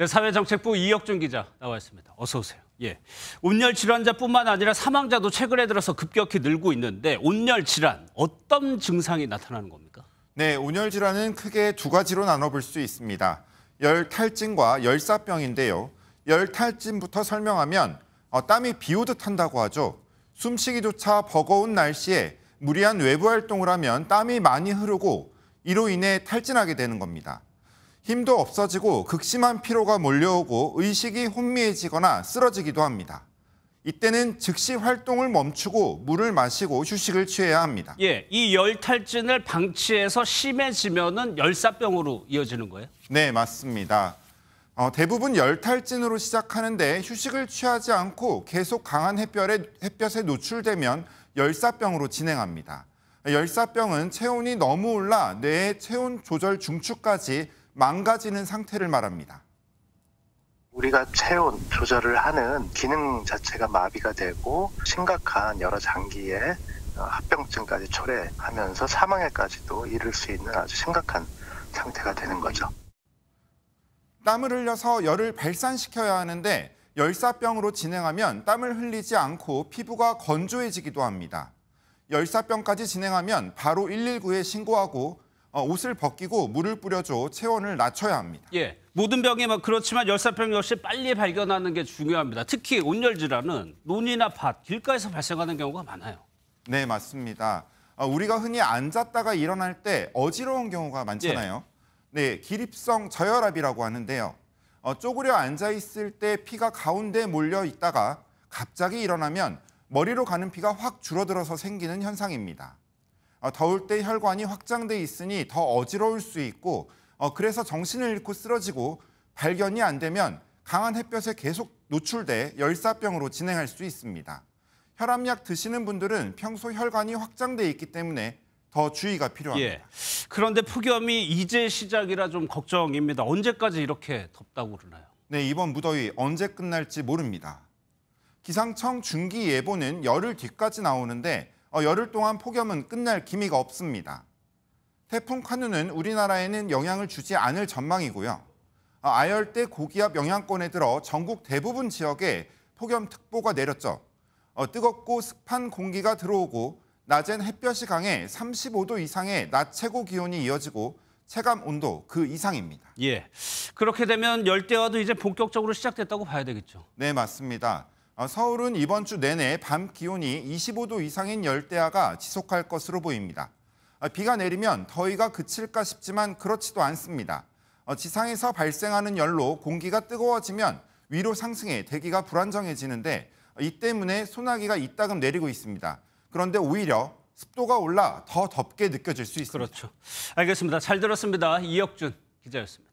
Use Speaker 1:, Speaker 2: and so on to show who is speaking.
Speaker 1: 네, 사회정책부 이혁준 기자 나와 있습니다. 어서 오세요. 예. 온열 질환자뿐만 아니라 사망자도 최근에 들어서 급격히
Speaker 2: 늘고 있는데 온열 질환 어떤 증상이 나타나는 겁니까? 네, 온열 질환은 크게 두 가지로 나눠볼 수 있습니다. 열 탈진과 열사병인데요. 열 탈진부터 설명하면 어, 땀이 비오듯 한다고 하죠. 숨쉬기조차 버거운 날씨에 무리한 외부 활동을 하면 땀이 많이 흐르고 이로 인해 탈진하게 되는 겁니다. 힘도 없어지고 극심한 피로가 몰려오고 의식이 혼미해지거나 쓰러지기도 합니다. 이때는 즉시 활동을 멈추고 물을 마시고 휴식을 취해야 합니다. 예, 이 열탈진을 방치해서 심해지면 열사병으로 이어지는 거예요? 네, 맞습니다. 어, 대부분 열탈진으로 시작하는데 휴식을 취하지 않고 계속 강한 햇볕에, 햇볕에 노출되면 열사병으로 진행합니다. 열사병은 체온이 너무 올라 뇌의 체온 조절 중추까지 망가지는 상태를 말합니다. 우리가 체온 조절을 하는 기능 자체가 마비가 되고 심각한 여러 장기에 어, 합병증까지 초래하면서 사망에까지도 이를 수 있는 아주 심각한 상태가 되는 거죠. 땀을 흘려서 열을 발산시켜야 하는데 열사병으로 진행하면 땀을 흘리지 않고 피부가 건조해지기도 합니다. 열사병까지 진행하면 바로 119에 신고하고 어, 옷을 벗기고 물을 뿌려줘 체온을 낮춰야 합니다.
Speaker 1: 예, 모든 병이 막 그렇지만 열사병 역시 빨리 발견하는 게 중요합니다. 특히 온열 질환은 논이나 밭, 길가에서 발생하는 경우가 많아요.
Speaker 2: 네, 맞습니다. 어, 우리가 흔히 앉았다가 일어날 때 어지러운 경우가 많잖아요. 예. 네, 기립성 저혈압이라고 하는데요. 어, 쪼그려 앉아 있을 때 피가 가운데 몰려 있다가 갑자기 일어나면 머리로 가는 피가 확 줄어들어서 생기는 현상입니다. 어, 더울 때 혈관이 확장돼 있으니 더 어지러울 수 있고 어, 그래서 정신을 잃고 쓰러지고 발견이 안 되면 강한 햇볕에 계속 노출돼 열사병으로 진행할 수 있습니다. 혈압약 드시는 분들은 평소 혈관이 확장돼 있기 때문에 더 주의가 필요합니다. 예. 그런데 폭염이 이제 시작이라 좀 걱정입니다. 언제까지 이렇게 덥다고 그러나요? 네, 이번 무더위 언제 끝날지 모릅니다. 기상청 중기 예보는 열흘 뒤까지 나오는데 어, 열흘 동안 폭염은 끝날 기미가 없습니다. 태풍 카누는 우리나라에는 영향을 주지 않을 전망이고요. 어, 아열대 고기압 영향권에 들어 전국 대부분 지역에 폭염특보가 내렸죠. 어, 뜨겁고 습한 공기가 들어오고 낮엔 햇볕이 강해 35도 이상의 낮 최고 기온이 이어지고 체감 온도 그 이상입니다. 예, 그렇게 되면 열대와도 이제 본격적으로 시작됐다고 봐야 되겠죠. 네, 맞습니다. 아, 서울은 이번 주 내내 밤 기온이 25도 이상인 열대야가 지속할 것으로 보입니다. 아, 비가 내리면 더위가 그칠까 싶지만 그렇지도 않습니다. 어, 지상에서 발생하는 열로 공기가 뜨거워지면 위로 상승해 대기가 불안정해지는데 이 때문에 소나기가 이따금 내리고 있습니다. 그런데 오히려 습도가 올라 더 덥게 느껴질 수 있습니다. 그렇죠.
Speaker 1: 알겠습니다. 잘 들었습니다. 이혁준 기자였습니다.